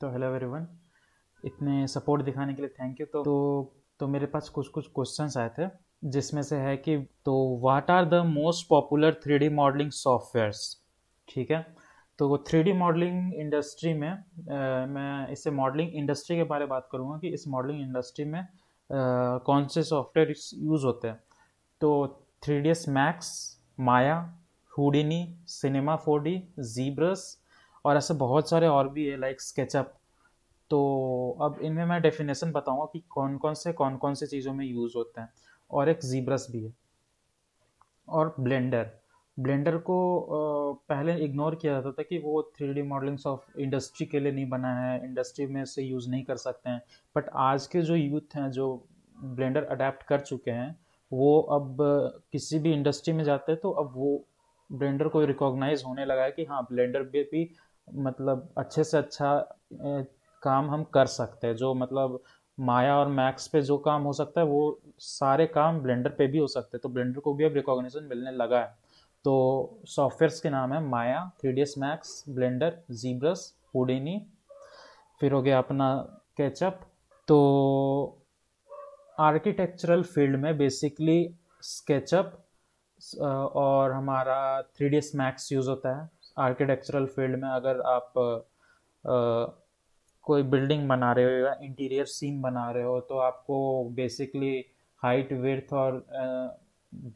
तो hello everyone इतने support दिखाने के लिए थैंक यू तो तो, तो मेरे पास कुछ कुछ क्वेश्चंस आए थे जिसमें से है कि तो what are the most popular three D modelling softwares ठीक है तो वो थ्री डी मॉडलिंग इंडस्ट्री में आ, मैं इसे मॉडलिंग इंडस्ट्री के बारे में बात करूँगा कि इस मॉडलिंग इंडस्ट्री में आ, कौन से सॉफ्टवेयर यूज़ होते हैं तो three D S max Maya Houdini cinema four D ZBrush और ऐसे बहुत सारे और भी है लाइक स्केचअप तो अब इनमें मैं डेफिनेशन बताऊंगा कि कौन कौन से कौन कौन से चीज़ों में यूज़ होते हैं और एक जीब्रस भी है और ब्लेंडर ब्लेंडर को पहले इग्नोर किया जाता था कि वो three D modellings of industry के लिए नहीं बना है इंडस्ट्री में से यूज़ नहीं कर सकते हैं बट आज के जो यूथ हैं जो ब्लेंडर अडेप्ट कर चुके हैं वो अब किसी भी इंडस्ट्री में जाते हैं तो अब वो ब्लेंडर को रिकॉग्नाइज होने लगा है कि हाँ ब्लेंडर भी मतलब अच्छे से अच्छा काम हम कर सकते हैं जो मतलब माया और मैक्स पे जो काम हो सकता है वो सारे काम ब्लेंडर पे भी हो सकते हैं तो ब्लेंडर को भी अब रिकॉग्निशन मिलने लगा है तो सॉफ्टवेयर्स के नाम है Maya three D S max Blender ZBrush Houdini फिर हो गया अपना कैचअप तो आर्किटेक्चरल फील्ड में बेसिकली स्केचअप और हमारा three D S max use होता है आर्किटेक्चरल फील्ड में अगर आप आ, कोई बिल्डिंग बना रहे हो या इंटीरियर सीन बना रहे हो तो आपको बेसिकली हाइट विर्थ और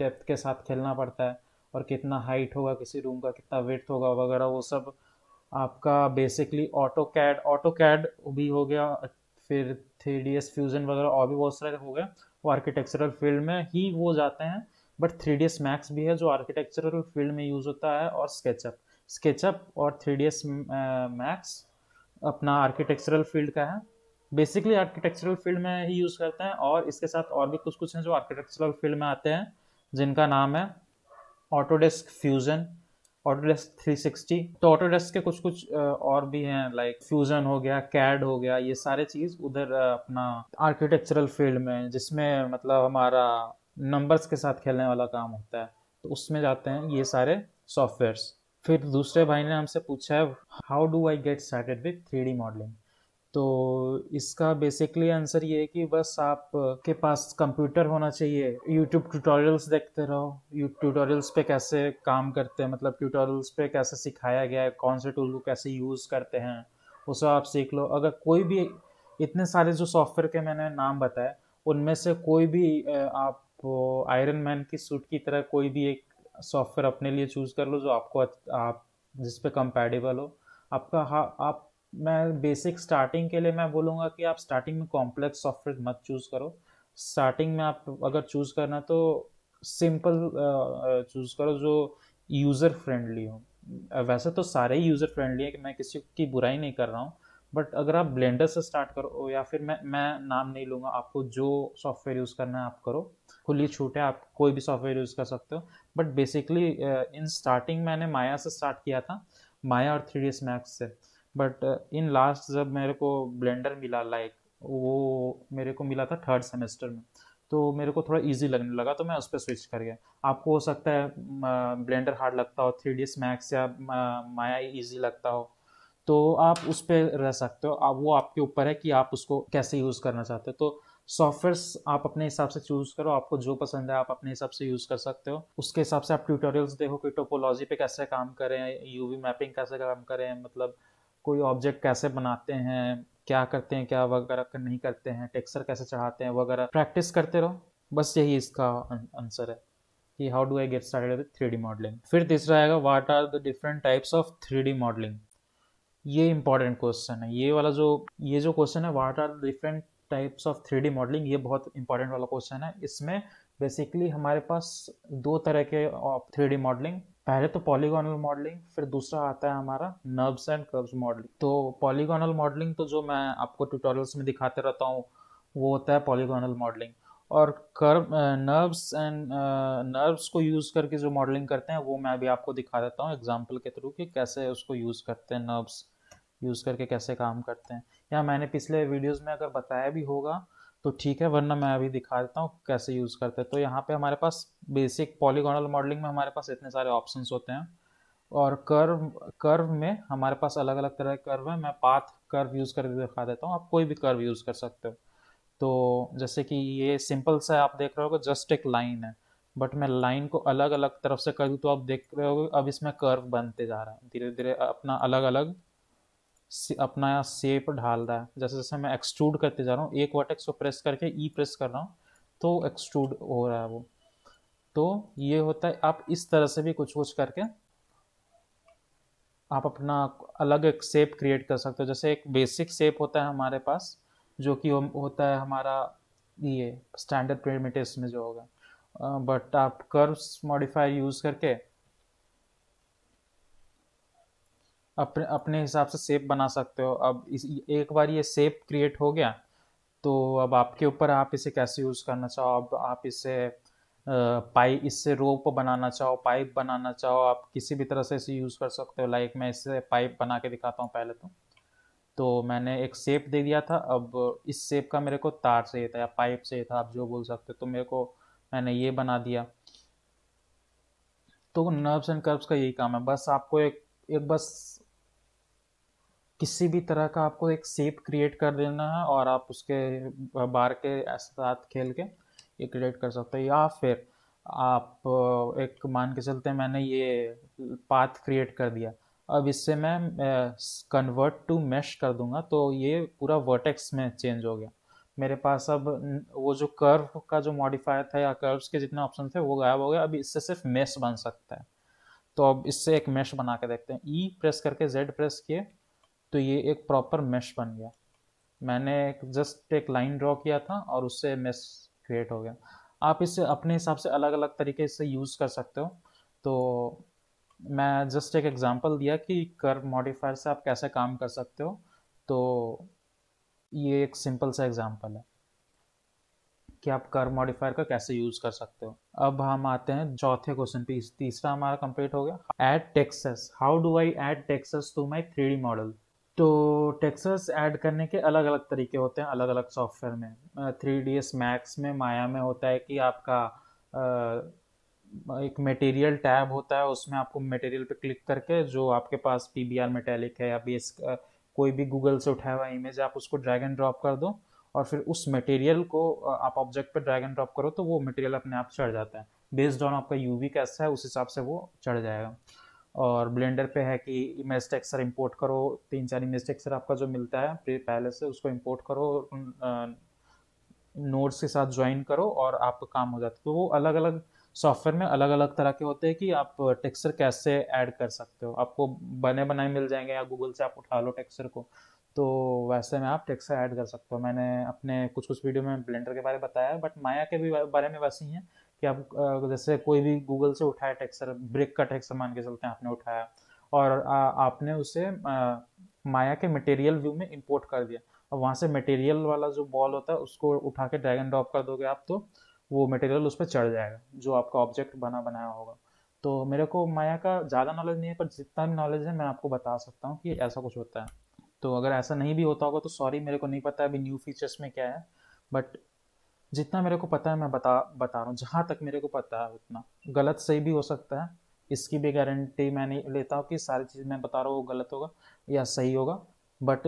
डेप्थ के साथ खेलना पड़ता है और कितना हाइट होगा किसी रूम का कितना विर्थ होगा वगैरह वो सब आपका basically AutoCAD AutoCAD भी हो गया फिर थ्री डी एस फ्यूजन वगैरह और भी बहुत सारे हो गए वो आर्किटेक्चरल फील्ड में ही वो जाते हैं but three D S max भी है जो आर्किटेक्चरल फील्ड में यूज़ होता है और स्केचअप स्केचअप और थ्री डी एस मैक्स अपना आर्किटेक्चरल फील्ड का है बेसिकली आर्किटेक्चरल फील्ड में ही यूज़ करते हैं और इसके साथ और भी कुछ कुछ हैं जो आर्किटेक्चरल फील्ड में आते हैं जिनका नाम है ऑटोडेस्क फ्यूज़न ऑटोडेस्क 360 तो ऑटोडेस्क के कुछ कुछ और भी हैं लाइक फ्यूजन हो गया कैड हो गया ये सारे चीज़ उधर अपना आर्किटेक्चरल फील्ड में जिसमें मतलब हमारा नंबर्स के साथ खेलने वाला काम होता है तो उसमें जाते हैं ये सारे सॉफ्टवेयर्स फिर दूसरे भाई ने हमसे पूछा है how do I get started with three modelling तो इसका बेसिकली आंसर ये है कि बस आप के पास कंप्यूटर होना चाहिए यूट्यूब ट्यूटोरियल्स देखते रहो यू ट्यूटोरियल्स पे कैसे काम करते हैं मतलब ट्यूटोरियल्स पे कैसे सिखाया गया है कौन से टूल को कैसे यूज़ करते हैं वो सब आप सीख लो अगर कोई भी इतने सारे जो सॉफ्टवेयर के मैंने नाम बताए उनमें से कोई भी आप आयरन मैन की सूट की तरह कोई भी एक सॉफ्टवेयर अपने लिए चूज़ कर लो जो आपको आप जिस पे कंपेटेबल हो आपका हाँ आप मैं बेसिक स्टार्टिंग के लिए मैं बोलूँगा कि आप स्टार्टिंग में कॉम्प्लेक्स सॉफ्टवेयर मत चूज़ करो स्टार्टिंग में आप अगर चूज़ करना तो सिंपल चूज़ करो जो यूज़र फ्रेंडली हो वैसे तो सारे ही यूज़र फ्रेंडली है कि मैं किसी की बुराई नहीं कर रहा हूँ बट अगर आप ब्लेंडर से स्टार्ट करो या फिर मैं मैं नाम नहीं लूँगा आपको जो सॉफ्टवेयर यूज़ करना है आप करो खुली छूट है आप कोई भी सॉफ्टवेयर यूज़ कर सकते हो बट बेसिकली इन स्टार्टिंग मैंने माया से स्टार्ट किया था माया और थ्री डी मैक्स से बट इन लास्ट जब मेरे को ब्लेंडर मिला लाइक like, वो मेरे को मिला था थर्ड सेमेस्टर में तो मेरे को थोड़ा इजी लगने लगा तो मैं उस पर स्विच कर गया आपको हो सकता है ब्लेंडर हार्ड लगता हो थ्री डी मैक्स या माया ईजी लगता हो तो आप उस पर रह सकते हो अब वो आपके ऊपर है कि आप उसको कैसे यूज़ करना चाहते हो तो सॉफ्टवेयर आप अपने हिसाब से चूज करो आपको जो पसंद है आप अपने हिसाब से यूज कर सकते हो उसके हिसाब से आप ट्यूटोरियल्स देखो कि टोपोलॉजी पे कैसे काम करें यूवी मैपिंग कैसे काम करें मतलब कोई ऑब्जेक्ट कैसे बनाते हैं क्या करते हैं क्या वगैरह नहीं करते हैं टेक्सचर कैसे चढ़ाते हैं वगैरह प्रैक्टिस करते रहो बस यही इसका अं-, आंसर है कि how do I get started with three D modelling फिर तीसरा आएगा what are the different types of three D modelling ये इंपॉर्टेंट क्वेश्चन है ये वाला जो ये जो क्वेश्चन है what are the different types of three modelling ये बहुत इंपॉर्टेंट वाला क्वेश्चन है इसमें बेसिकली हमारे पास दो तरह के थ्री uh, मॉडलिंग पहले तो पॉलीगोनल मॉडलिंग फिर दूसरा आता है हमारा नर्व्स एंड कर्व्स मॉडलिंग तो पॉलीगोनल मॉडलिंग तो जो मैं आपको ट्यूटोरियल्स में दिखाते रहता हूँ वो होता है पॉलीगोनल मॉडलिंग और कर्व नर्व्स एंड नर्व्स को यूज़ करके जो मॉडलिंग करते हैं वो मैं अभी आपको दिखा देता हूँ एग्जाम्पल के थ्रू कि कैसे उसको यूज़ करते हैं नर्व्स यूज़ करके कैसे काम करते हैं या मैंने पिछले वीडियोस में अगर बताया भी होगा तो ठीक है वरना मैं अभी दिखा देता हूँ कैसे यूज़ करते हैं तो यहाँ पे हमारे पास बेसिक पॉलीगोनल मॉडलिंग में हमारे पास इतने सारे ऑप्शंस होते हैं और कर्व कर्व में हमारे पास अलग अलग तरह के कर्व है मैं पाथ कर्व यूज़ करके दिखा देता हूँ आप कोई भी कर्व यूज़ कर सकते हो तो जैसे कि ये सिंपल सा आप देख रहे हो जस्ट एक लाइन है बट मैं लाइन को अलग अलग तरफ से करूँ तो आप देख रहे हो अब इसमें कर्व बनते जा रहा है धीरे धीरे अपना अलग अलग अपना सेप ढाल रहा है जैसे जैसे मैं एक्सट्रूड करते जा रहा हूँ एक वर्टेक्स को प्रेस करके ई e प्रेस कर रहा हूँ तो एक्सट्रूड हो रहा है वो तो ये होता है आप इस तरह से भी कुछ कुछ करके आप अपना अलग एक सेप क्रिएट कर सकते हो जैसे एक बेसिक सेप होता है हमारे पास जो कि होता है हमारा ये स्टैंडर्ड प्रिमिटिव्स में जो होगा बट आप कर्व्स मॉडिफायर यूज़ करके अपने अपने हिसाब से सेप बना सकते हो अब इस एक बार ये सेप क्रिएट हो गया तो अब आपके ऊपर आप इसे कैसे यूज़ करना चाहो अब आप इसे पाइप इससे रोप बनाना चाहो पाइप बनाना चाहो आप किसी भी तरह से इसे यूज़ कर सकते हो लाइक मैं इससे पाइप बना के दिखाता हूँ पहले तो तो मैंने एक सेप दे दिया था अब इस सेप का मेरे को तार चाहिए था या पाइप चाहिए था आप जो बोल सकते हो तो मेरे को मैंने ये बना दिया तो नर्व्स एंड कर्व्स का यही काम है बस आपको एक एक बस किसी भी तरह का आपको एक सेप क्रिएट कर देना है और आप उसके बार के साथ खेल के ये क्रिएट कर सकते हो या फिर आप एक मान के चलते मैंने ये पाथ क्रिएट कर दिया अब इससे मैं कन्वर्ट टू मैश कर दूंगा तो ये पूरा वर्टेक्स में चेंज हो गया मेरे पास अब वो जो कर्व का जो मॉडिफायर था या कर्व्स के जितने ऑप्शन थे वो गायब हो गया अब इससे सिर्फ मैश बन सकता है तो अब इससे एक मैश बना के देखते हैं ई e प्रेस करके जेड प्रेस किए तो ये एक प्रॉपर मैश बन गया मैंने जस्ट एक लाइन ड्रॉ किया था और उससे मेश क्रिएट हो गया आप इसे अपने हिसाब से अलग अलग तरीके से यूज़ कर सकते हो तो मैं जस्ट एक एग्जांपल दिया कि कर मॉडिफायर से आप कैसे काम कर सकते हो तो ये एक सिंपल सा एग्जांपल है कि आप कर मॉडिफायर का कैसे यूज़ कर सकते हो अब हम आते हैं चौथे क्वेश्चन पे तीसरा हमारा कंप्लीट हो गया add textures how do I add textures to my three model तो टेक्सस ऐड करने के अलग अलग तरीके होते हैं अलग अलग सॉफ्टवेयर में थ्री डी एस मैक्स में माया में होता है कि आपका एक मटेरियल टैब होता है उसमें आपको मटेरियल पे क्लिक करके जो आपके पास पी बी आर मेटेलिक है या बेस कोई भी गूगल से उठाया हुआ इमेज आप उसको ड्रैग एंड ड्रॉप कर दो और फिर उस मटेरियल को आप ऑब्जेक्ट पर ड्रैग एंड ड्रॉप करो तो वो मटेरियल अपने आप चढ़ जाता है बेस्ड ऑन आपका यूवी कैसा है उस हिसाब से वो चढ़ जाएगा और ब्लेंडर पे है कि इमेज टेक्सचर इंपोर्ट करो तीन चार इमेज टेक्सचर आपका जो मिलता है पहले से उसको इंपोर्ट करो नोट्स के साथ ज्वाइन करो और आपका काम हो जाता है तो वो अलग अलग सॉफ्टवेयर में अलग अलग तरह के होते हैं कि आप टेक्सचर कैसे ऐड कर सकते हो आपको बने बनाए मिल जाएंगे या गूगल से आप उठा लो टेक्सचर को तो वैसे में आप टेक्सचर ऐड कर सकते हो मैंने अपने कुछ कुछ वीडियो में ब्लेंडर के बारे में बताया बट माया के भी बारे में वैसे ही है कि आप जैसे कोई भी गूगल से उठाया टेक्सचर ब्रिक का टेक्सचर मान के चलते हैं आपने उठाया और आपने उसे माया के मटेरियल व्यू में इंपोर्ट कर दिया और वहाँ से मटेरियल वाला जो बॉल होता है उसको उठा के ड्रैगन ड्रॉप कर दोगे आप तो वो मटेरियल उस पर चढ़ जाएगा जो आपका ऑब्जेक्ट बना बनाया होगा तो मेरे को माया का ज़्यादा नॉलेज नहीं है पर जितना भी नॉलेज है मैं आपको बता सकता हूँ कि ऐसा कुछ होता है तो अगर ऐसा नहीं भी होता होगा तो सॉरी मेरे को नहीं पता अभी न्यू फीचर्स में क्या है बट जितना मेरे को पता है मैं बता बता रहा हूँ जहाँ तक मेरे को पता है उतना गलत सही भी हो सकता है इसकी भी गारंटी मैं नहीं लेता हूँ कि सारी चीज़ मैं बता रहा हूँ वो गलत होगा या सही होगा बट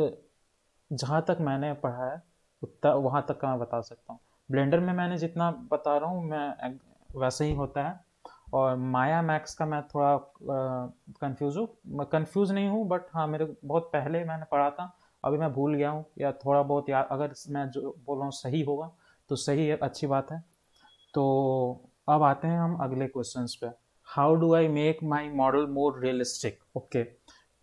जहाँ तक मैंने पढ़ा है उतना वहाँ तक का मैं बता सकता हूँ ब्लेंडर में मैंने जितना बता रहा हूँ मैं वैसे ही होता है और माया मैक्स का मैं थोड़ा कन्फ्यूज़ हूँ मैं कन्फ्यूज़ नहीं हूँ बट हाँ मेरे बहुत पहले मैंने पढ़ा था अभी मैं भूल गया हूँ या थोड़ा बहुत याद अगर मैं जो बोल रहा हूँ सही होगा तो सही है अच्छी बात है तो अब आते हैं हम अगले क्वेश्चंस पे how do I make my model more realistic okay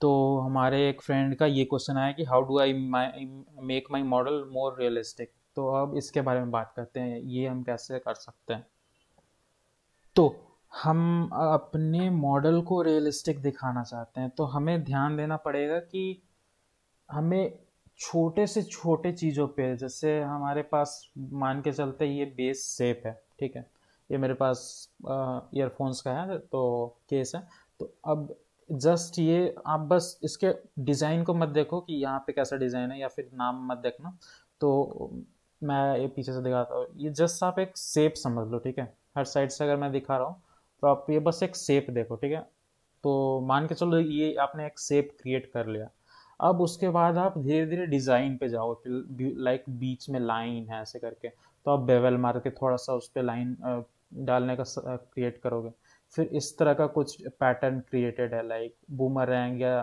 तो हमारे एक फ्रेंड का ये क्वेश्चन आया कि how do I my make my model more realistic तो अब इसके बारे में बात करते हैं ये हम कैसे कर सकते हैं तो हम अपने मॉडल को रियलिस्टिक दिखाना चाहते हैं तो हमें ध्यान देना पड़ेगा कि हमें छोटे से छोटे चीज़ों पे जैसे हमारे पास मान के चलते ये बेस सेप है ठीक है ये मेरे पास ईयरफोन्स का है तो केस है तो अब जस्ट ये आप बस इसके डिज़ाइन को मत देखो कि यहाँ पे कैसा डिज़ाइन है या फिर नाम मत देखना तो मैं ये पीछे से दिखाता हूँ ये जस्ट आप एक सेप समझ लो ठीक है हर साइड से अगर मैं दिखा रहा हूँ तो आप ये बस एक सेप देखो ठीक है तो मान के चलो ये आपने एक सेप क्रिएट कर लिया अब उसके बाद आप धीरे धीरे डिज़ाइन पे जाओ लाइक बीच में लाइन है ऐसे करके तो आप बेवल मार के थोड़ा सा उस पर लाइन डालने का क्रिएट करोगे फिर इस तरह का कुछ पैटर्न क्रिएटेड है लाइक बूमर या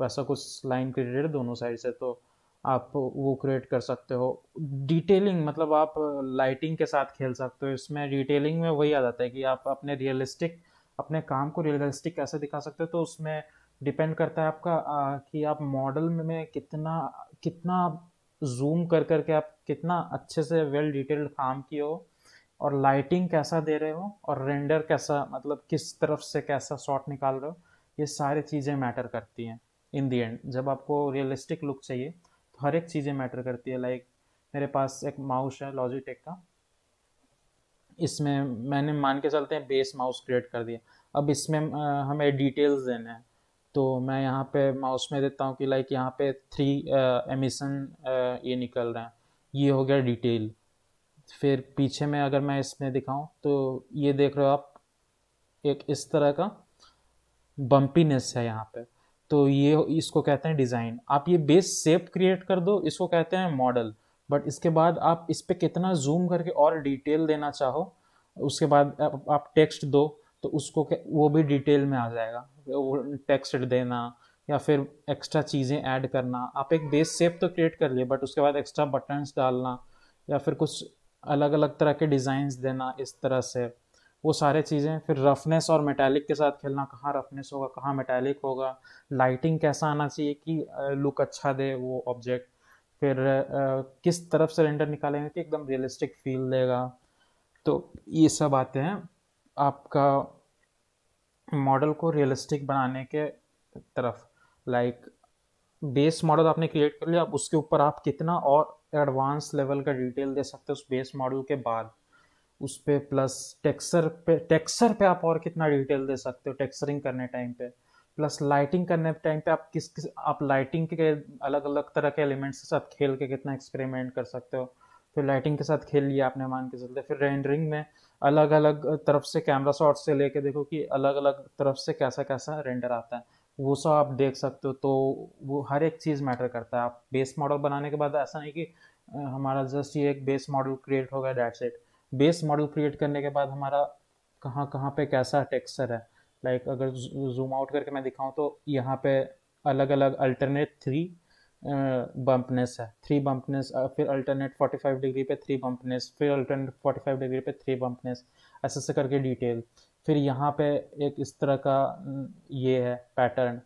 वैसा कुछ लाइन क्रिएटेड दोनों साइड से तो आप वो क्रिएट कर सकते हो डिटेलिंग मतलब आप लाइटिंग के साथ खेल सकते हो इसमें डिटेलिंग में वही आ जाता है कि आप अपने रियलिस्टिक अपने काम को रियलिस्टिक कैसे दिखा सकते हो तो उसमें डिपेंड करता है आपका आ, कि आप मॉडल में कितना कितना जूम कर करके आप कितना अच्छे से वेल डिटेल्ड काम किए हो और लाइटिंग कैसा दे रहे हो और रेंडर कैसा मतलब किस तरफ से कैसा शॉट निकाल रहे हो ये सारी चीज़ें मैटर करती हैं इन दी एंड जब आपको रियलिस्टिक लुक चाहिए तो हर एक चीज़ें मैटर करती है लाइक मेरे पास एक माउस है लॉजिटेक का इसमें मैंने मान के चलते हैं बेस माउस क्रिएट कर दिया अब इसमें हमें डिटेल्स देने हैं तो मैं यहाँ पे माउस में देता हूँ कि लाइक यहाँ पे थ्री एमिशन uh, uh, ये निकल रहे हैं ये हो गया डिटेल फिर पीछे में अगर मैं इसमें दिखाऊँ तो ये देख रहे हो आप एक इस तरह का बम्पीनेस है यहाँ पे तो ये इसको कहते हैं डिज़ाइन आप ये बेस सेप क्रिएट कर दो इसको कहते हैं मॉडल बट इसके बाद आप इस पर कितना जूम करके और डिटेल देना चाहो उसके बाद आप टेक्स्ट दो तो उसको वो भी डिटेल में आ जाएगा टेक्स्ट देना या फिर एक्स्ट्रा चीज़ें ऐड करना आप एक बेस सेप तो क्रिएट कर लिए बट उसके बाद एक्स्ट्रा बटन्स डालना या फिर कुछ अलग अलग तरह के डिज़ाइंस देना इस तरह से वो सारे चीज़ें फिर रफनेस और मेटालिक के साथ खेलना कहाँ रफनेस होगा कहाँ मेटालिक होगा लाइटिंग कैसा आना चाहिए कि लुक अच्छा दे वो ऑब्जेक्ट फिर किस तरफ से रेंडर निकालेंगे कि एकदम रियलिस्टिक फील देगा तो ये सब आते हैं आपका मॉडल को रियलिस्टिक बनाने के तरफ लाइक बेस मॉडल आपने क्रिएट कर लिया अब उसके ऊपर आप कितना और एडवांस लेवल का डिटेल दे सकते हो उस बेस मॉडल के बाद उस पर प्लस टेक्सर पे टेक्सर पे आप और कितना डिटेल दे सकते हो टेक्सरिंग करने टाइम पे प्लस लाइटिंग करने टाइम पे आप किस किस आप लाइटिंग के अलग अलग तरह के एलिमेंट्स के साथ खेल के कितना एक्सपेरिमेंट कर सकते हो फिर लाइटिंग के साथ खेल लिया आपने मान के चलते फिर रेंडरिंग में अलग अलग तरफ से कैमरा शॉट से लेके देखो कि अलग अलग तरफ से कैसा कैसा रेंडर आता है वो सब आप देख सकते हो तो वो हर एक चीज़ मैटर करता है आप बेस मॉडल बनाने के बाद ऐसा नहीं कि हमारा जस्ट ये एक बेस मॉडल क्रिएट हो गया that set base model create करने के बाद हमारा कहाँ कहाँ पे कैसा टेक्सचर है लाइक like अगर जूम आउट करके मैं दिखाऊँ तो यहाँ पे अलग अलग अल्टरनेट थ्री बम्पनेस है थ्री बम्पनेस uh, फिर अल्टरनेट 45 डिग्री पे थ्री बम्पनेस फिर अल्टरनेट 45 डिग्री पे थ्री बम्पनेस ऐसे ऐसे करके डिटेल फिर यहाँ पे एक इस तरह का ये है पैटर्न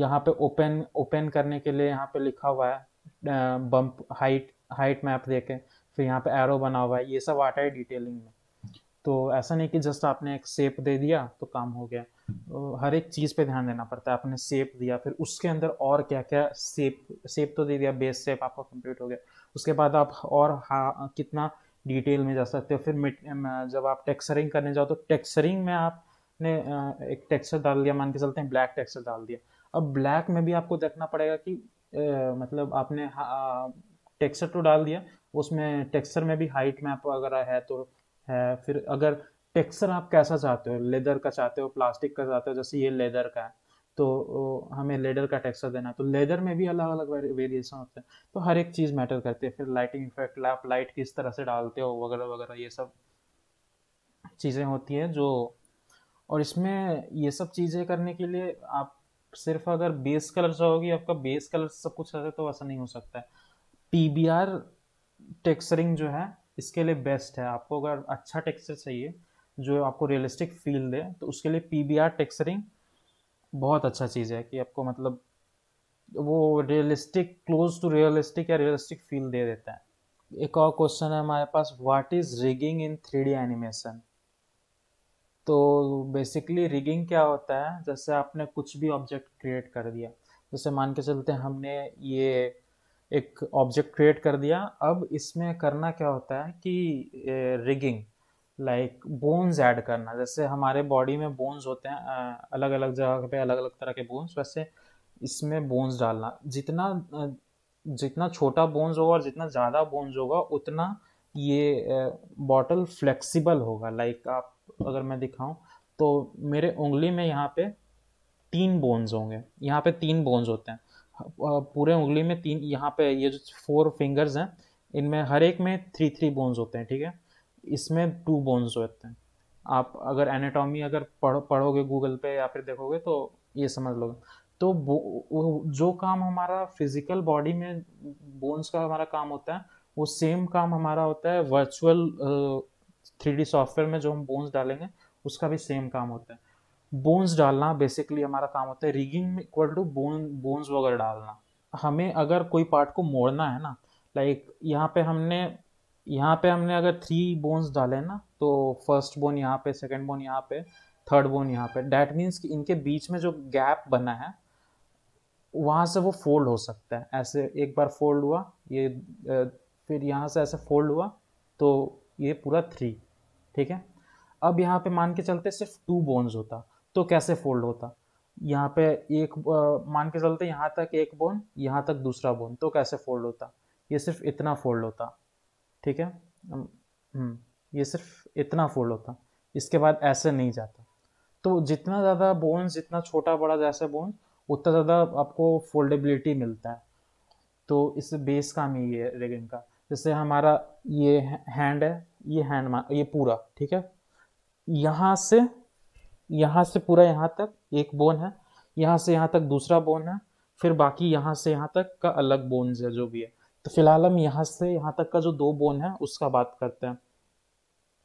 यहाँ पे ओपन ओपन करने के लिए यहाँ पे लिखा हुआ है बम्प हाइट हाइट मैप देखें फिर यहाँ पे एरो बना हुआ है ये सब आता है डिटेलिंग में तो ऐसा नहीं कि जस्ट आपने एक सेप दे दिया तो काम हो गया तो हर एक चीज़ पे ध्यान देना पड़ता है आपने सेप दिया फिर उसके अंदर और क्या क्या सेप सेप तो दे दिया बेस सेप आपका कंप्लीट हो गया उसके बाद आप और हाँ कितना डिटेल में जा सकते हो फिर जब आप टेक्सरिंग करने जाओ तो टेक्सरिंग में आपने एक टेक्सचर डाल दिया मान के चलते हैं ब्लैक टेक्सचर डाल दिया अब ब्लैक में भी आपको देखना पड़ेगा कि ए, मतलब आपने टेक्सचर तो डाल दिया उसमें टेक्सचर में भी हाइट मैप अगर है तो है फिर अगर टेक्सचर आप कैसा चाहते हो लेदर का चाहते हो प्लास्टिक का चाहते हो जैसे ये लेदर का है तो हमें लेदर का टेक्सचर देना है तो लेदर में भी अलग अलग वेरिएशन होते हैं तो हर एक चीज़ मैटर करती है फिर लाइटिंग इफेक्ट आप लाइट किस तरह से डालते हो वगैरह वगैरह ये सब चीज़ें होती हैं जो और इसमें ये सब चीज़ें करने के लिए आप सिर्फ अगर बेस कलर चाहोगे आपका बेस कलर सब कुछ रहता है तो वैसा नहीं हो सकता है टी बी आर टेक्सरिंग जो है इसके लिए बेस्ट है आपको अगर अच्छा टेक्सचर चाहिए जो आपको रियलिस्टिक फील दे तो उसके लिए पी बी आर टेक्सरिंग बहुत अच्छा चीज़ है कि आपको मतलब वो रियलिस्टिक क्लोज टू रियलिस्टिक या रियलिस्टिक फील दे देता है एक और क्वेश्चन है हमारे पास what is rigging in three D animation तो बेसिकली रिगिंग क्या होता है जैसे आपने कुछ भी ऑब्जेक्ट क्रिएट कर दिया जैसे मान के चलते हमने ये एक ऑब्जेक्ट क्रिएट कर दिया अब इसमें करना क्या होता है कि रिगिंग लाइक बोन्स ऐड करना जैसे हमारे बॉडी में बोन्स होते हैं अलग अलग जगह पे अलग अलग तरह के बोन्स वैसे इसमें बोन्स डालना जितना जितना छोटा बोन्स होगा और जितना ज़्यादा बोन्स होगा उतना ये बॉटल फ्लेक्सिबल होगा लाइक आप अगर मैं दिखाऊं तो मेरे उंगली में यहाँ पे तीन बोन्स होंगे यहाँ पे तीन बोन्स होते हैं पूरे उंगली में तीन यहाँ पे ये जो फोर फिंगर्स हैं इनमें हर एक में थ्री थ्री बोन्स होते हैं ठीक है इसमें टू बोन्स होते हैं आप अगर एनाटॉमी अगर पढ़ पढ़ोगे गूगल पे या फिर देखोगे तो ये समझ लोगे तो जो काम हमारा फिजिकल बॉडी में बोन्स का हमारा काम होता है वो सेम काम हमारा होता है वर्चुअल थ्री सॉफ्टवेयर में जो हम बोन्स डालेंगे उसका भी सेम काम होता है बोन्स डालना बेसिकली हमारा काम होता है rigging equal to bone bones वगैरह डालना हमें अगर कोई पार्ट को मोड़ना है ना लाइक यहाँ पे हमने यहाँ पे हमने अगर थ्री बोन्स डाले ना तो फर्स्ट बोन यहाँ पे सेकंड बोन यहाँ पे थर्ड बोन यहाँ पे डैट मीन्स कि इनके बीच में जो गैप बना है वहाँ से वो फोल्ड हो सकता है ऐसे एक बार फोल्ड हुआ ये फिर यहाँ से ऐसे फोल्ड हुआ तो ये पूरा थ्री ठीक है अब यहाँ पे मान के चलते सिर्फ टू बोन्स होता तो कैसे फोल्ड होता यहाँ पे एक मान के चलते यहाँ तक एक बोन यहाँ तक दूसरा बोन तो कैसे फोल्ड होता ये सिर्फ इतना फोल्ड होता ठीक है हम्म, ये सिर्फ इतना फोल्ड होता इसके बाद ऐसे नहीं जाता तो जितना ज़्यादा बोन्स जितना छोटा बड़ा जैसे बोन्स उतना ज़्यादा आपको फोल्डेबिलिटी मिलता है तो इस बेस काम ही है रेगिंग का जैसे हमारा ये हैंड है ये हैंड ये पूरा ठीक है यहाँ से यहाँ से पूरा यहाँ तक एक बोन है यहाँ से यहाँ तक दूसरा बोन है फिर बाकी यहाँ से यहाँ तक का अलग बोन है जो भी है तो फिलहाल हम यहाँ से यहाँ तक का जो दो बोन है उसका बात करते हैं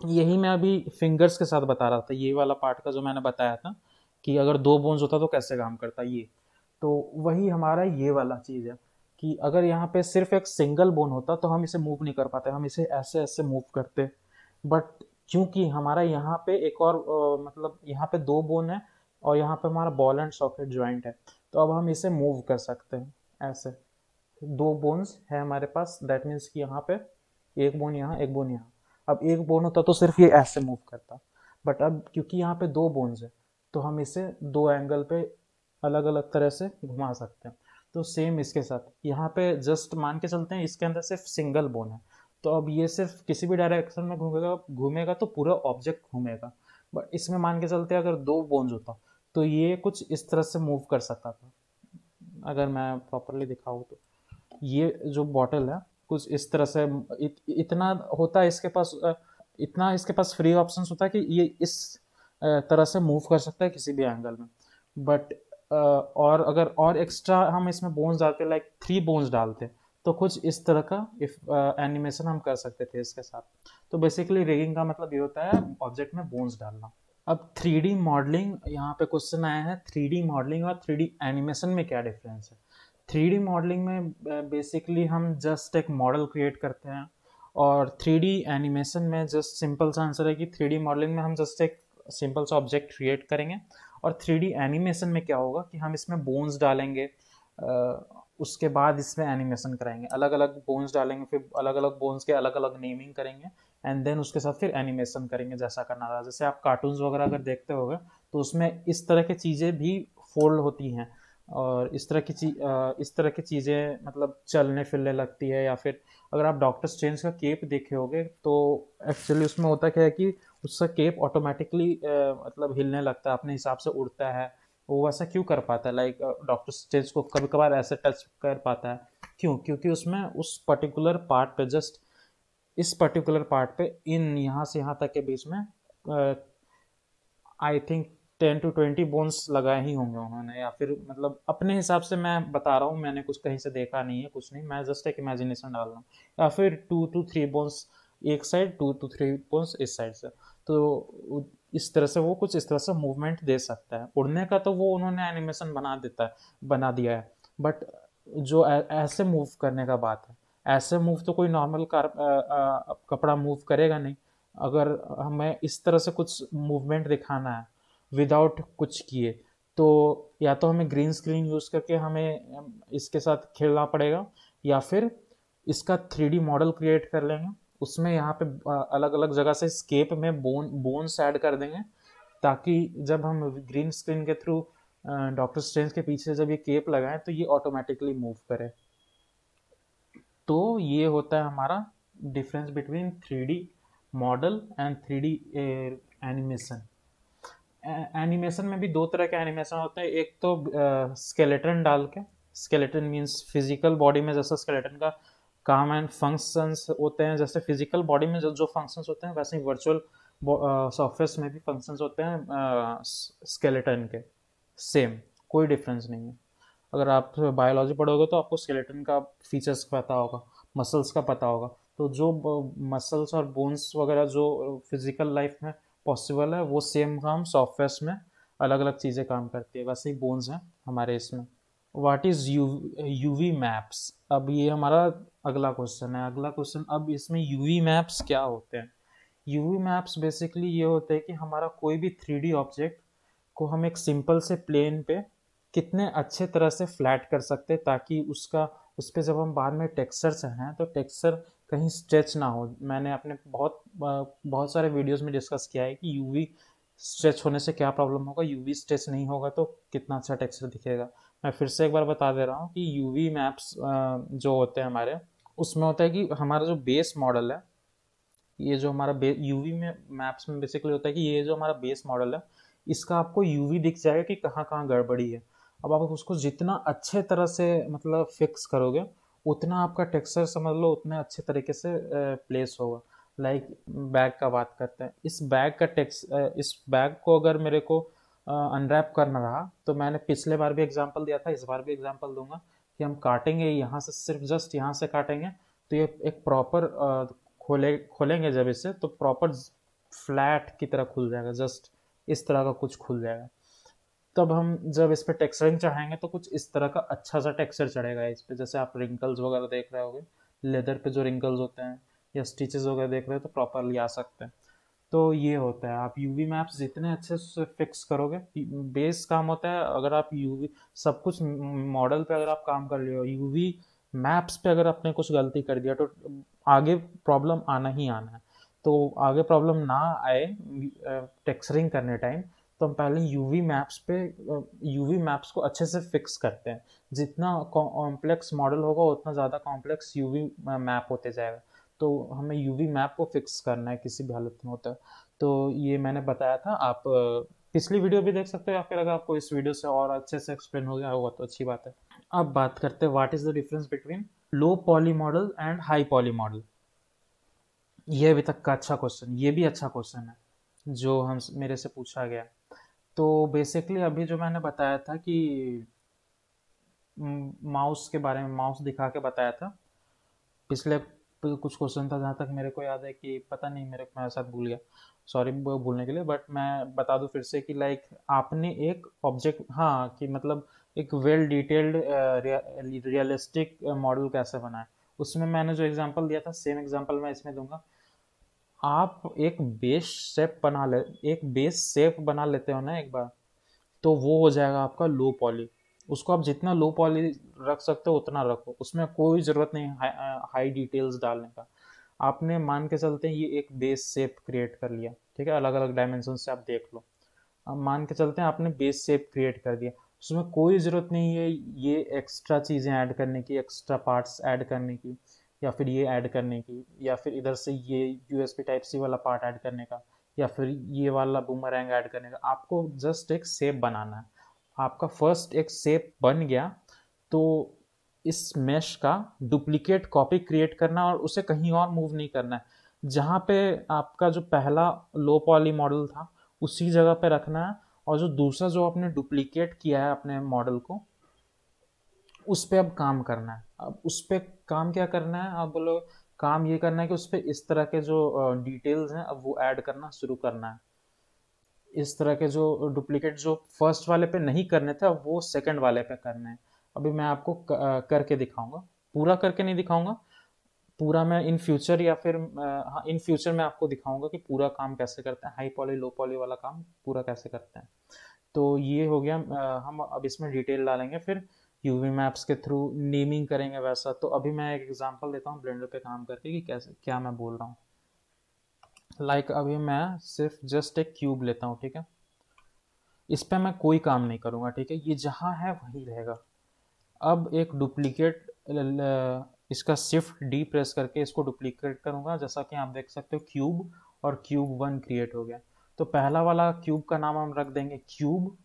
यही मैं अभी फिंगर्स के साथ बता रहा था ये वाला पार्ट का जो मैंने बताया था कि अगर दो बोन्स होता तो कैसे काम करता ये तो वही हमारा ये वाला चीज़ है कि अगर यहाँ पे सिर्फ एक सिंगल बोन होता तो हम इसे मूव नहीं कर पाते हम इसे ऐसे ऐसे मूव करते बट क्योंकि हमारा यहाँ पे एक और आ, मतलब यहाँ पे दो बोन है और यहाँ पे हमारा बॉल एंड सॉकेट ज्वाइंट है तो अब हम इसे मूव कर सकते हैं ऐसे दो बोन्स है हमारे पास दैट मीन्स कि यहाँ पे एक बोन यहाँ एक बोन यहाँ अब एक बोन होता तो सिर्फ ये ऐसे मूव करता बट अब क्योंकि यहाँ पे दो बोन्स है तो हम इसे दो एंगल पे अलग अलग तरह से घुमा सकते हैं तो सेम इसके साथ यहाँ पे जस्ट मान के चलते हैं इसके अंदर सिर्फ सिंगल बोन है तो अब ये सिर्फ किसी भी डायरेक्शन में घूमेगा घूमेगा तो पूरा ऑब्जेक्ट घूमेगा बट इसमें मान के चलते अगर दो बोन्स होता तो ये कुछ इस तरह से मूव कर सकता था अगर मैं प्रॉपरली दिखाऊँ तो ये जो बॉटल है कुछ इस तरह से इत, इतना होता है इसके पास इतना इसके पास फ्री ऑप्शन होता है कि ये इस तरह से मूव कर सकता है किसी भी एंगल में बट और अगर और एक्स्ट्रा हम इसमें बोन्स डालते लाइक थ्री बोन्स डालते तो कुछ इस तरह का इफ एनिमेशन uh, हम कर सकते थे इसके साथ तो बेसिकली रिगिंग का मतलब ये होता है ऑब्जेक्ट में बोन्स डालना अब थ्री डी मॉडलिंग यहाँ पे क्वेश्चन आया है थ्री डी मॉडलिंग और थ्री डी एनिमेशन में क्या डिफरेंस है थ्री डी मॉडलिंग में बेसिकली uh, हम जस्ट एक मॉडल क्रिएट करते हैं और थ्री डी एनिमेशन में जस्ट सिंपल सा आंसर है कि थ्री डी मॉडलिंग में हम जस्ट एक सिंपल सा ऑब्जेक्ट क्रिएट करेंगे और थ्री डी एनिमेशन में क्या होगा कि हम इसमें बोन्स डालेंगे uh, उसके बाद इसमें एनिमेशन कराएंगे अलग अलग बोन्स डालेंगे फिर अलग अलग बोन्स के अलग अलग नेमिंग करेंगे एंड देन उसके साथ फिर एनिमेशन करेंगे जैसा करना था जैसे आप कार्टून वगैरह अगर देखते हो तो उसमें इस तरह की चीज़ें भी फोल्ड होती हैं और इस तरह की चीज इस तरह की चीज़ें मतलब चलने फिरने लगती है या फिर अगर आप डॉक्टर स्ट्रेंज का केप देखे होगे तो एक्चुअली उसमें होता क्या है कि उसका केप ऑटोमेटिकली मतलब हिलने लगता है अपने हिसाब से उड़ता है वो वैसा क्यों कर पाता है लाइक डॉक्टर स्टेज को कभी कभार ऐसे टच कर पाता है क्यों क्योंकि उसमें उस पर्टिकुलर पार्ट पे जस्ट इस पर्टिकुलर पार्ट पे इन यहाँ से यहाँ तक के बीच में I think ten to twenty bones लगाए ही होंगे उन्होंने या फिर मतलब अपने हिसाब से मैं बता रहा हूँ मैंने कुछ कहीं से देखा नहीं है कुछ नहीं मैं जस्ट एक इमेजिनेशन डाल रहा हूँ या फिर टू टू थ्री बोन्स एक side two two three bones इस साइड से तो इस तरह से वो कुछ इस तरह से मूवमेंट दे सकता है उड़ने का तो वो उन्होंने एनिमेशन बना देता है बना दिया है बट जो ऐसे मूव करने का बात है ऐसे मूव तो कोई नॉर्मल कपड़ा मूव करेगा नहीं अगर हमें इस तरह से कुछ मूवमेंट दिखाना है विदाउट कुछ किए तो या तो हमें ग्रीन स्क्रीन यूज़ करके हमें इसके साथ खेलना पड़ेगा या फिर इसका थ्री मॉडल क्रिएट कर लेंगे उसमें यहाँ पे अलग अलग जगह से स्केप में बोन बोन्स ऐड कर देंगे ताकि जब हम ग्रीन स्क्रीन के थ्रू डॉक्टर स्ट्रेंज के पीछे जब ये केप लगाएं तो ये ऑटोमेटिकली मूव करे तो ये होता है हमारा difference between three model and three animation animation में भी दो तरह के एनिमेशन होते हैं एक तो स्केलेटन uh, डाल के स्केलेटन मीन्स फिजिकल बॉडी में जैसा स्केलेटन का एंड फंक्शंस होते हैं जैसे फिजिकल बॉडी में जो फंक्शंस होते हैं वैसे ही वर्चुअल सरफेस में भी फंक्शंस होते हैं स्केलेटन के सेम कोई डिफरेंस नहीं है अगर आप बायोलॉजी पढ़ोगे तो आपको स्केलेटन का फीचर्स पता होगा मसल्स का पता होगा तो जो मसल्स और बोन्स वगैरह जो फिजिकल लाइफ में पॉसिबल है वो सेम काम सॉफ्टवेयर में अलग अलग चीज़ें काम करती है वैसे ही बोन्स हैं हमारे इसमें what is U U V maps अब ये हमारा अगला क्वेश्चन है अगला क्वेश्चन अब इसमें यू वी मैप्स क्या होते हैं यू वी मैप्स बेसिकली ये होते हैं कि हमारा कोई भी थ्री डी ऑब्जेक्ट को हम एक सिंपल से प्लेन पे कितने अच्छे तरह से फ्लैट कर सकते हैं ताकि उसका उस पर जब हम बाद में टेक्सचर से हैं तो टेक्सचर कहीं स्ट्रेच ना हो मैंने अपने बहुत बहुत सारे वीडियोस में डिस्कस किया है कि यूवी स्ट्रेच होने से क्या प्रॉब्लम होगा यूवी स्ट्रेच नहीं होगा तो कितना अच्छा टेक्सचर दिखेगा मैं फिर से एक बार बता दे रहा हूँ कि यू वी मैप्स जो होते हैं हमारे उसमें होता है कि हमारा जो बेस मॉडल है ये जो हमारा बे यू वी में मैप्स में बेसिकली होता है कि ये जो हमारा बेस मॉडल है इसका आपको यू वी दिख जाएगा कि कहाँ कहाँ गड़बड़ी है अब आप उसको जितना अच्छे तरह से मतलब फिक्स करोगे उतना आपका टेक्सचर समझ लो उतना अच्छे तरीके से प्लेस होगा लाइक like बैग का बात करते हैं इस बैग का टेक्स इस बैग को अगर मेरे को अनरैप करना रहा तो मैंने पिछले बार भी एग्जाम्पल दिया था इस बार भी एग्जाम्पल दूंगा कि हम काटेंगे यहाँ से सिर्फ जस्ट यहाँ से काटेंगे तो ये एक प्रॉपर खोले खोलेंगे जब इसे तो प्रॉपर फ्लैट की तरह खुल जाएगा जस्ट इस तरह का कुछ खुल जाएगा तब हम जब इस पर टेक्सचरिंग चढ़ाएंगे तो कुछ इस तरह का अच्छा सा टेक्सचर चढ़ेगा इस पर जैसे आप रिंकल्स वगैरह देख रहे होगे लेदर पे जो रिंकल्स होते हैं या स्टिचेस वगैरह देख रहे हो तो प्रॉपरली आ सकते हैं तो ये होता है आप यूवी मैप्स जितने अच्छे से फिक्स करोगे बेस काम होता है अगर आप यूवी सब कुछ मॉडल पे अगर आप काम कर रहे हो यूवी मैप्स पे अगर आपने कुछ गलती कर दिया तो आगे प्रॉब्लम आना ही आना है तो आगे प्रॉब्लम ना आए टेक्सरिंग करने टाइम तो हम पहले यूवी मैप्स पे यूवी मैप्स को अच्छे से फिक्स करते हैं जितना कॉम्प्लेक्स मॉडल होगा उतना ज़्यादा कॉम्प्लेक्स यूवी मैप होते जाएगा तो हमें यूवी मैप को फिक्स करना है किसी भी हालत में होता है तो ये मैंने बताया था आप पिछली वीडियो भी देख सकते हो या फिर अगर आपको इस वीडियो से और अच्छे से एक्सप्लेन हो गया होगा तो अच्छी बात है अब बात करते हैं what is the difference between low poly model and high poly model ये अभी तक का अच्छा क्वेश्चन ये भी अच्छा क्वेश्चन है जो हम मेरे से पूछा गया तो बेसिकली अभी जो मैंने बताया था कि माउस के बारे में माउस दिखा के बताया था पिछले कुछ क्वेश्चन था जहाँ तक मेरे को याद है कि पता नहीं मेरे मेरे साथ भूल गया सॉरी भूलने के लिए बट मैं बता दूँ फिर से कि लाइक आपने एक ऑब्जेक्ट हाँ कि मतलब एक वेल डिटेल्ड रियलिस्टिक मॉडल कैसे बनाए उसमें मैंने जो एग्जांपल दिया था सेम एग्जांपल मैं इसमें दूंगा आप एक बेस शेप बना ले एक बेस शेप बना लेते हो ना एक बार तो वो हो जाएगा आपका लो पॉली उसको आप जितना लो पॉली रख सकते हो उतना रखो उसमें कोई ज़रूरत नहीं हाई डिटेल्स uh, डालने का आपने मान के चलते ये एक बेस शेप क्रिएट कर लिया ठीक है अलग अलग डायमेंशन से आप देख लो अब मान के चलते हैं आपने बेस शेप क्रिएट कर दिया उसमें कोई ज़रूरत नहीं है ये एक्स्ट्रा चीज़ें ऐड करने की एक्स्ट्रा पार्ट्स ऐड करने की या फिर ये ऐड करने की या फिर इधर से ये U S P type C वाला पार्ट ऐड करने का या फिर ये वाला बूमरैंग ऐड करने का आपको जस्ट एक सेप बनाना है आपका फर्स्ट एक सेप बन गया तो इस मैश का डुप्लीकेट कॉपी क्रिएट करना और उसे कहीं और मूव नहीं करना है जहाँ पे आपका जो पहला लो पॉली मॉडल था उसी जगह पे रखना है और जो दूसरा जो आपने डुप्लीकेट किया है अपने मॉडल को उस पर अब काम करना है अब उस पर काम क्या करना है आप बोलो काम ये करना है कि उस पर इस तरह के जो डिटेल्स हैं अब वो ऐड करना शुरू करना है इस तरह के जो डुप्लीकेट जो फर्स्ट वाले पे नहीं करने थे वो सेकंड वाले पे करने हैं अभी मैं आपको करके दिखाऊंगा पूरा करके नहीं दिखाऊंगा पूरा मैं इन फ्यूचर या फिर हाँ इन फ्यूचर मैं आपको दिखाऊंगा कि पूरा काम कैसे करते हैं हाई पॉली लो पॉली वाला काम पूरा कैसे करते हैं तो ये हो गया हम अब इसमें डिटेल डालेंगे फिर यूवी मैप्स के थ्रू नेमिंग करेंगे वैसा तो अभी मैं एक एग्जाम्पल देता हूँ ब्लेंडर पे काम करके कि कैसे क्या मैं बोल रहा हूँ लाइक like अभी मैं सिर्फ जस्ट एक क्यूब लेता हूँ ठीक है इस पर मैं कोई काम नहीं करूँगा ठीक है ये जहाँ है वहीं रहेगा अब एक डुप्लीकेट इसका शिफ्ट डी प्रेस करके इसको डुप्लीकेट करूँगा जैसा कि आप देख सकते हो क्यूब और क्यूब वन क्रिएट हो गया तो पहला वाला क्यूब का नाम हम रख देंगे क्यूब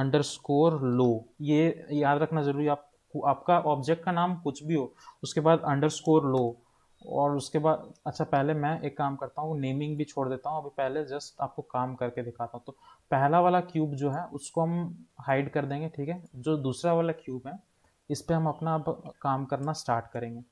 अंडर स्कोर लो ये याद रखना जरूरी आप आपका ऑब्जेक्ट का नाम कुछ भी हो उसके बाद अंडर स्कोर लो और उसके बाद अच्छा पहले मैं एक काम करता हूँ नेमिंग भी छोड़ देता हूँ अभी पहले जस्ट आपको काम करके दिखाता हूँ तो पहला वाला क्यूब जो है उसको हम हाइड कर देंगे ठीक है जो दूसरा वाला क्यूब है इस पर हम अपना अब काम करना स्टार्ट करेंगे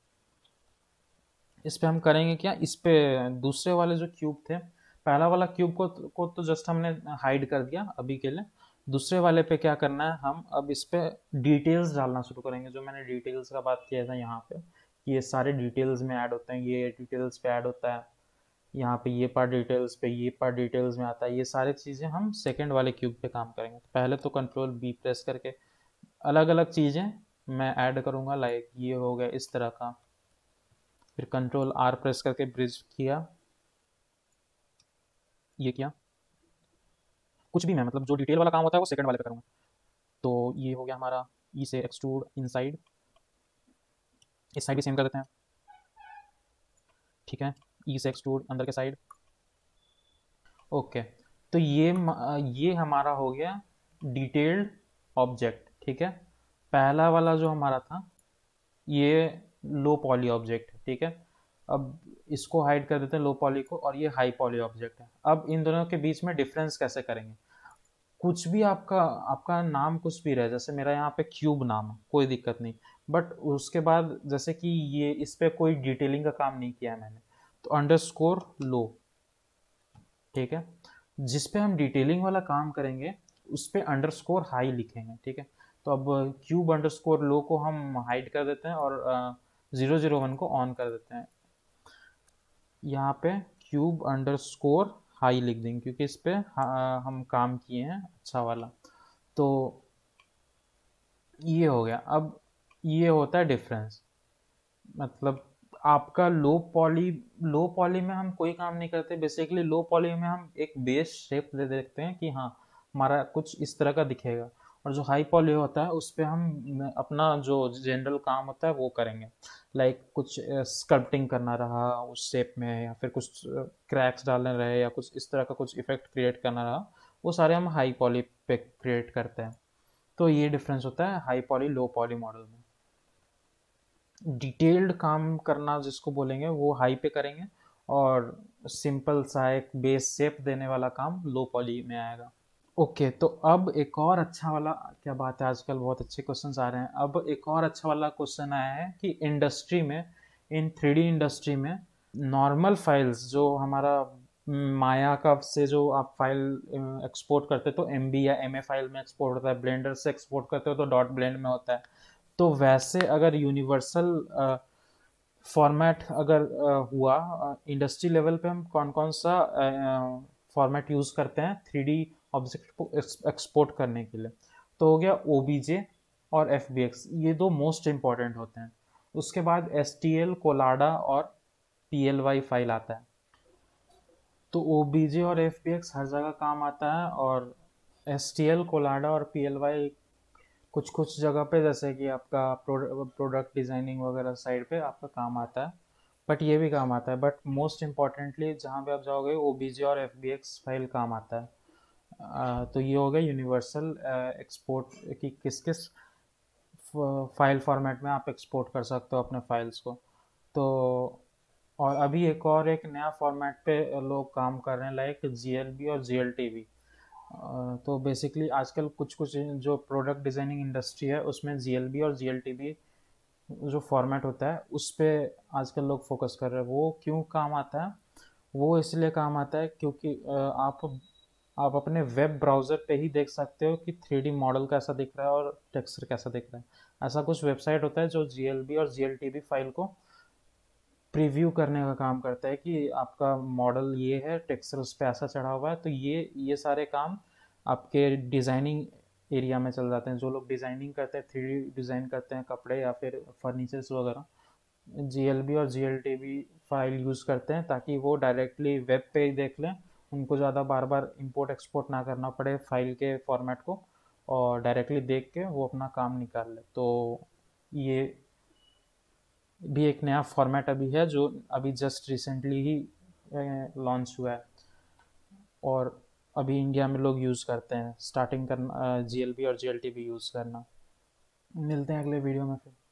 इस पर हम करेंगे क्या इस पर दूसरे वाले जो क्यूब थे पहला वाला क्यूब को को तो जस्ट हमने हाइड कर दिया अभी के लिए दूसरे वाले पे क्या करना है हम अब इस पर डिटेल्स डालना शुरू करेंगे जो मैंने डिटेल्स का बात किया था यहाँ पे ये सारे डिटेल्स में ऐड होते हैं ये डिटेल्स पे ऐड होता है यहाँ पे ये पार्ट डिटेल्स पे ये पार्ट डिटेल्स में आता है ये सारी चीज़ें हम सेकेंड वाले क्यूब पे काम करेंगे तो पहले तो कंट्रोल बी प्रेस करके अलग अलग चीज़ें मैं ऐड करूँगा लाइक ये हो गया इस तरह का फिर कंट्रोल आर प्रेस करके ब्रिज किया ये किया कुछ भी मैं मतलब जो डिटेल वाला काम होता है वो सेकंड वाले पे करूँगा तो ये हो गया हमारा ई e से एक्सट्रूड इनसाइड इस साइड भी सेम कर देते हैं ठीक है ई से एक्सक्लूड अंदर के साइड ओके तो ये ये हमारा हो गया डिटेल्ड ऑब्जेक्ट ठीक है पहला वाला जो हमारा था ये लो पॉली ऑब्जेक्ट ठीक है अब इसको हाइड कर देते हैं लो पॉली को और ये हाई पॉली ऑब्जेक्ट है अब इन दोनों के बीच में डिफरेंस कैसे करेंगे कुछ भी आपका आपका नाम कुछ भी रहे जैसे मेरा यहाँ पे क्यूब नाम है कोई दिक्कत नहीं बट उसके बाद जैसे कि ये इस पर कोई डिटेलिंग का काम नहीं किया मैंने तो अंडर स्कोर लो ठीक है जिस पे हम डिटेलिंग वाला काम करेंगे उस पर अंडर स्कोर हाई लिखेंगे ठीक है तो अब क्यूब अंडर स्कोर लो को हम हाइड कर देते हैं और ज़ीरो ज़ीरो वन को ऑन कर देते हैं यहाँ पे क्यूब अंडर स्कोर हाई लिख देंगे क्योंकि इस पर हम काम किए हैं अच्छा वाला तो ये हो गया अब ये होता है डिफरेंस मतलब आपका लो पॉली लो पॉली में हम कोई काम नहीं करते बेसिकली लो पॉली में हम एक बेस शेप दे देते हैं कि हाँ हमारा कुछ इस तरह का दिखेगा और जो हाई पॉली होता है उस पर हम अपना जो जनरल काम होता है वो करेंगे लाइक like कुछ स्कल्पटिंग करना रहा उस शेप में या फिर कुछ क्रैक्स डालने रहे या कुछ इस तरह का कुछ इफेक्ट क्रिएट करना रहा वो सारे हम हाई पॉली पे क्रिएट करते हैं तो ये डिफरेंस होता है high poly low poly model में डिटेल्ड काम करना जिसको बोलेंगे वो हाई पे करेंगे और सिंपल सा एक बेस शेप देने वाला काम लो पॉली में आएगा ओके तो अब एक और अच्छा वाला क्या बात है आजकल बहुत अच्छे क्वेश्चंस आ रहे हैं अब एक और अच्छा वाला क्वेश्चन आया है कि इंडस्ट्री में इन थ्री इंडस्ट्री में नॉर्मल फाइल्स जो हमारा माया का से जो आप फाइल एक्सपोर्ट करते हो तो एम या एम फाइल में एक्सपोर्ट होता है ब्लेंडर से एक्सपोर्ट करते हो तो डॉट ब्लेंड में होता है तो वैसे अगर यूनिवर्सल फॉर्मेट अगर आ, हुआ इंडस्ट्री लेवल पे हम कौन कौन सा फॉर्मेट यूज़ करते हैं थ्री ऑब्जेक्ट को एक्सपोर्ट करने के लिए तो हो गया ओ और एफ ये दो मोस्ट इम्पॉर्टेंट होते हैं उसके बाद एस टी एल कोलाडा और पी एल वाई फाइल आता है तो ओ और एफ बी एक्स हर जगह काम आता है और एस टी एल कोलाडा और पी एल वाई कुछ कुछ जगह पे जैसे कि आपका प्रोडक्ट डिज़ाइनिंग वगैरह साइड पे आपका काम आता है बट ये भी काम आता है बट मोस्ट इम्पॉर्टेंटली जहाँ भी आप जाओगे ओ और एफ बी एक्स फाइल काम आता है तो ये हो गया यूनिवर्सल एक्सपोर्ट कि किस किस फाइल फॉर्मेट में आप एक्सपोर्ट कर सकते हो अपने फाइल्स को तो और अभी एक और एक नया फॉर्मेट पे लोग काम कर रहे हैं लाइक जी और जी तो बेसिकली आजकल कुछ कुछ जो प्रोडक्ट डिज़ाइनिंग इंडस्ट्री है उसमें जी और जी जो फॉर्मेट होता है उस पर आजकल लोग फोकस कर रहे हैं वो क्यों काम आता है वो इसलिए काम आता है क्योंकि आप आप अपने वेब ब्राउज़र पे ही देख सकते हो कि थ्री मॉडल कैसा दिख रहा है और टेक्सचर कैसा दिख रहा है ऐसा कुछ वेबसाइट होता है जो जी और जी फाइल को प्रीव्यू करने का काम करता है कि आपका मॉडल ये है टेक्सचर उस पर ऐसा चढ़ा हुआ है तो ये ये सारे काम आपके डिज़ाइनिंग एरिया में चल जाते हैं जो लोग डिज़ाइनिंग करते हैं थ्री डिज़ाइन करते हैं कपड़े या फिर फर्नीचर्स वगैरह जी और जी फाइल यूज़ करते हैं ताकि वो डायरेक्टली वेब पे देख लें उनको ज़्यादा बार बार इंपोर्ट एक्सपोर्ट ना करना पड़े फाइल के फॉर्मेट को और डायरेक्टली देख के वो अपना काम निकाल ले तो ये भी एक नया फॉर्मेट अभी है जो अभी जस्ट रिसेंटली ही लॉन्च हुआ है और अभी इंडिया में लोग यूज़ करते हैं स्टार्टिंग करना जी और जी भी यूज़ करना मिलते हैं अगले वीडियो में फिर